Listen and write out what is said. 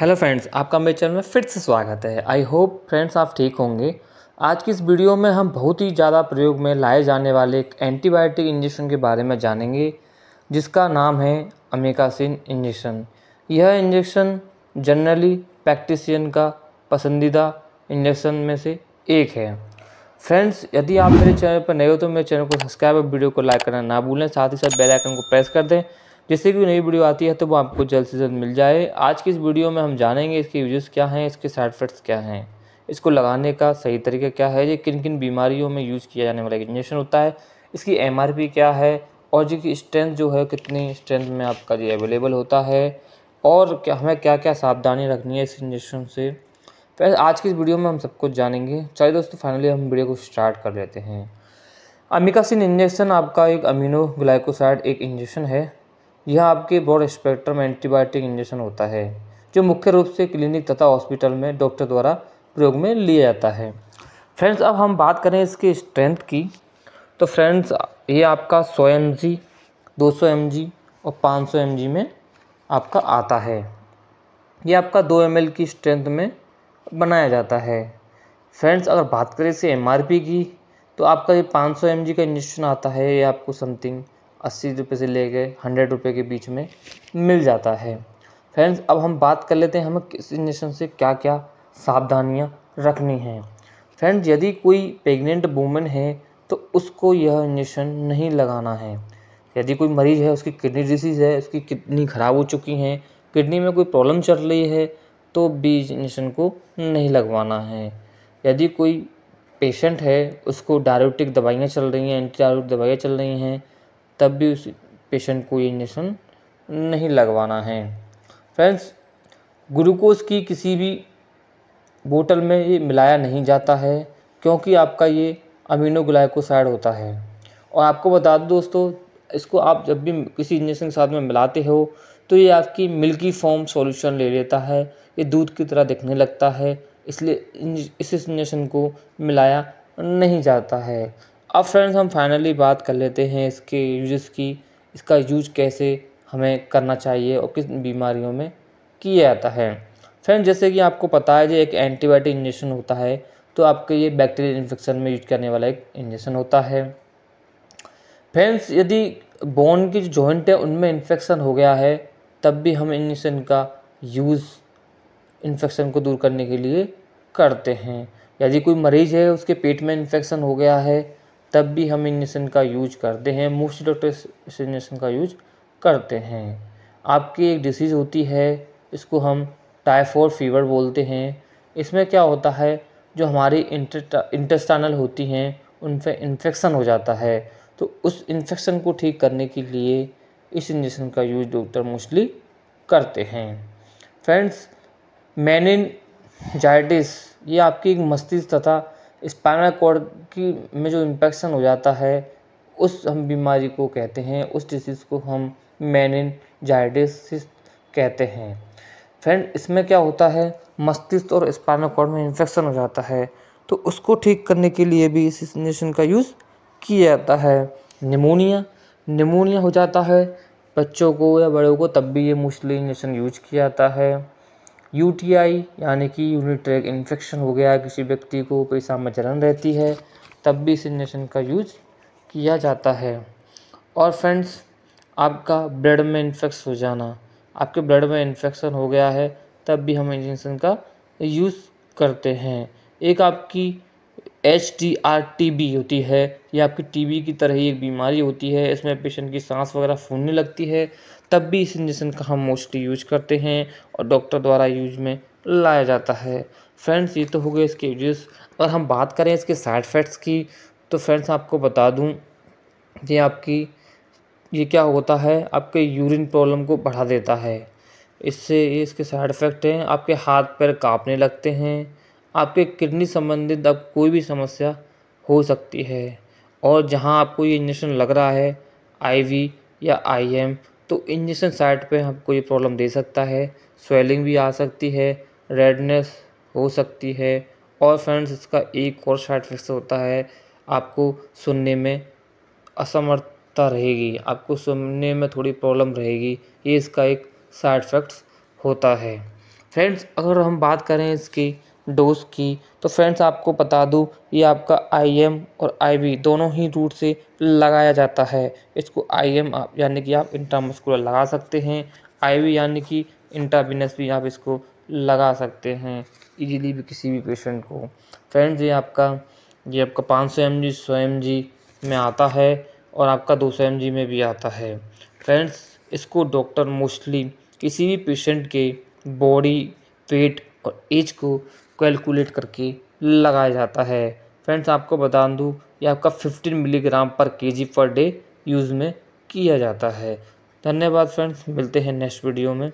hello friends आपका मेरे channel में फिर से स्वागत है आई होप फ्रेंड्स आप ठीक होंगे आज की इस वीडियो में हम बहुत ही ज़्यादा प्रयोग में लाए जाने वाले एक एंटीबायोटिक इंजेक्शन के बारे में जानेंगे जिसका नाम है अमेकासिन इंजेक्शन यह इंजेक्शन जनरली प्रैक्टिसियन का पसंदीदा इंजेक्शन में से एक है फ्रेंड्स यदि आप मेरे चैनल पर नए हो तो मेरे चैनल को सब्सक्राइब और वीडियो को लाइक करना ना भूलें साथ ही साथ बेलाइकन को प्रेस कर दें जिससे कि नई वीडियो आती है तो वो आपको जल्द से जल्द मिल जाए आज की इस वीडियो में हम जानेंगे इसके यूजेस क्या हैं इसके साइड इफ़ेक्ट्स क्या हैं इसको लगाने का सही तरीका क्या है ये किन किन बीमारियों में यूज़ किया जाने वाला इंजेक्शन होता है इसकी एम क्या है और जिसकी स्ट्रेंथ जो है कितनी स्ट्रेंथ में आपका ये अवेलेबल होता है और क्या हमें क्या क्या सावधानी रखनी है इस इंजेक्शन से फिर आज की इस वीडियो में हम सब कुछ जानेंगे चलिए दोस्तों फाइनली हम वीडियो को स्टार्ट कर लेते हैं अमिकासिन इंजेक्शन आपका एक अमीनो ग्लाइकोसाइड एक इंजेक्शन है यह आपके ब्रॉड स्पेक्ट्रम एंटीबायोटिक इंजेक्शन होता है जो मुख्य रूप से क्लिनिक तथा हॉस्पिटल में डॉक्टर द्वारा प्रयोग में लिया जाता है फ्रेंड्स अब हम बात करें इसकी स्ट्रेंथ की तो फ्रेंड्स ये आपका सौ एम जी दो सौ एम जी और पाँच सौ एम जी में आपका आता है ये आपका दो एम एल की स्ट्रेंथ में बनाया जाता है फ्रेंड्स अगर बात करें इसे एम आर पी की तो आपका ये पाँच सौ एम जी का इंजेक्शन आता है ये आपको समथिंग अस्सी रुपये से ले गए हंड्रेड रुपये के बीच में मिल जाता है फ्रेंड्स अब हम बात कर लेते हैं हमें किस इंजेक्शन से क्या क्या सावधानियाँ रखनी हैं फ्रेंड्स यदि कोई प्रेग्नेंट वूमेन है तो उसको यह इंजेक्शन नहीं लगाना है यदि कोई मरीज़ है उसकी किडनी डिसीज़ है उसकी किडनी ख़राब हो चुकी है किडनी में कोई प्रॉब्लम चल रही है तो भी इंजेक्शन को नहीं लगवाना है यदि कोई पेशेंट है उसको डायबिटिक दवाइयाँ चल रही हैं एंटी डायबिटिक दवाइयाँ चल रही हैं तब भी उस पेशेंट को ये इंजेक्शन नहीं लगवाना है फ्रेंड्स ग्लूकोज की किसी भी बोतल में ये मिलाया नहीं जाता है क्योंकि आपका ये अमीनो ग्लाइकोसाइड होता है और आपको बता दो दोस्तों इसको आप जब भी किसी इंजेक्शन के साथ में मिलाते हो तो ये आपकी मिल्की फॉर्म सॉल्यूशन ले लेता है ये दूध की तरह दिखने लगता है इसलिए इस इंजेक्शन को मिलाया नहीं जाता है अब फ्रेंड्स हम फाइनली बात कर लेते हैं इसके यूज़ की इसका यूज कैसे हमें करना चाहिए और किस बीमारियों में किया जाता है फ्रेंड्स जैसे कि आपको पता है जो एक एंटीबायोटिक इंजेक्शन होता है तो आपके ये बैक्टीरियल इन्फेक्शन में यूज करने वाला एक इंजेक्शन होता है फ्रेंड्स यदि बोन की जो जॉइंट है उनमें इन्फेक्शन हो गया है तब भी हम इंजेक्शन का यूज़ इन्फेक्शन को दूर करने के लिए करते हैं यदि कोई मरीज़ है उसके पेट में इन्फेक्शन हो गया है तब भी हम इंजेक्शन का यूज करते हैं मोस्ट डॉक्टर इस इंजेक्शन का यूज करते हैं आपकी एक डिसीज़ होती है इसको हम टाइफॉइड फीवर बोलते हैं इसमें क्या होता है जो हमारी इंटेस्टाइनल होती हैं उन पर इन्फेक्शन हो जाता है तो उस इन्फेक्शन को ठीक करने के लिए इस इंजेक्शन का यूज डॉक्टर मोस्टली करते हैं फ्रेंड्स मैनिन जाइटिस ये आपकी एक मस्तिष्क तथा स्पाइनल कॉर्ड की में जो इन्फेक्शन हो जाता है उस हम बीमारी को कहते हैं उस डिसीज़ को हम मैनजाइटिस कहते हैं फ्रेंड इसमें क्या होता है मस्तिष्क और स्पाइनल कॉर्ड में इन्फेक्शन हो जाता है तो उसको ठीक करने के लिए भी इस इंजेक्शन का यूज़ किया जाता है निमोनिया निमोनिया हो जाता है बच्चों को या बड़ों को तब भी ये मुश्किल इंजेक्शन यूज किया जाता है यूटीआई यानी कि यूनिट ट्रैक इन्फेक्शन हो गया किसी व्यक्ति को कोई में जलन रहती है तब भी इस इंजेक्शन का यूज किया जाता है और फ्रेंड्स आपका ब्लड में इन्फेक्स हो जाना आपके ब्लड में इन्फेक्शन हो गया है तब भी हम इंजेक्शन का यूज़ करते हैं एक आपकी H T R T B होती है ये आपकी टी बी की तरह ही एक बीमारी होती है इसमें पेशेंट की सांस वगैरह फूलने लगती है तब भी इस इंजेक्शन का हम मोस्टली यूज करते हैं और डॉक्टर द्वारा यूज में लाया जाता है फ्रेंड्स ये तो हो गए इसके यूज और हम बात करें इसके साइड इफ़ेक्ट्स की तो फ्रेंड्स आपको बता दूँ ये आपकी ये क्या होता है आपके यूरिन प्रॉब्लम को बढ़ा देता है इससे ये इसके साइड इफ़ेक्ट हैं आपके हाथ पैर काँपने लगते हैं आपके किडनी संबंधित अब कोई भी समस्या हो सकती है और जहाँ आपको ये इंजेक्शन लग रहा है आईवी या आईएम तो इंजेक्शन साइट पे आपको ये प्रॉब्लम दे सकता है स्वेलिंग भी आ सकती है रेडनेस हो सकती है और फ्रेंड्स इसका एक और साइड इफेक्ट होता है आपको सुनने में असमर्थता रहेगी आपको सुनने में थोड़ी प्रॉब्लम रहेगी ये इसका एक साइड इफेक्ट्स होता है फ्रेंड्स अगर हम बात करें इसकी डोज की तो फ्रेंड्स आपको बता दूँ ये आपका आईएम और आईवी दोनों ही रूट से लगाया जाता है इसको आईएम आप यानी कि आप इंट्रामस्कुलर लगा सकते हैं आईवी यानी कि इंटाबिनस भी आप इसको लगा सकते हैं इजीली भी किसी भी पेशेंट को फ्रेंड्स ये आपका ये आपका पाँच सौ एम जी सौ एम जी में आता है और आपका दो सौ एम जी में भी आता है फ्रेंड्स इसको डॉक्टर मोस्टली किसी भी पेशेंट के बॉडी वेट और एज को कैलकुलेट करके लगाया जाता है फ्रेंड्स आपको बता दूँ ये आपका फिफ्टीन मिलीग्राम पर के जी पर डे यूज़ में किया जाता है धन्यवाद फ्रेंड्स मिलते हैं नेक्स्ट वीडियो में